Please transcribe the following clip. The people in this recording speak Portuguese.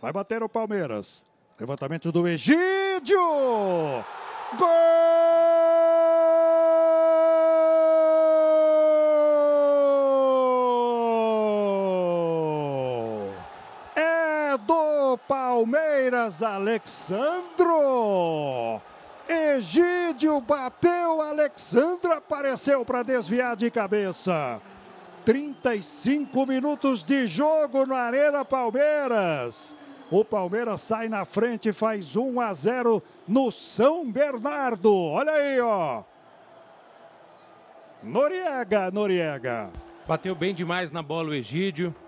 Vai bater o Palmeiras. Levantamento do Egídio. Gol! É do Palmeiras, Alexandro. Egídio bateu, Alexandro apareceu para desviar de cabeça. 35 minutos de jogo na Arena Palmeiras. O Palmeiras sai na frente, faz 1 a 0 no São Bernardo. Olha aí, ó. Noriega, Noriega. Bateu bem demais na bola o Egídio.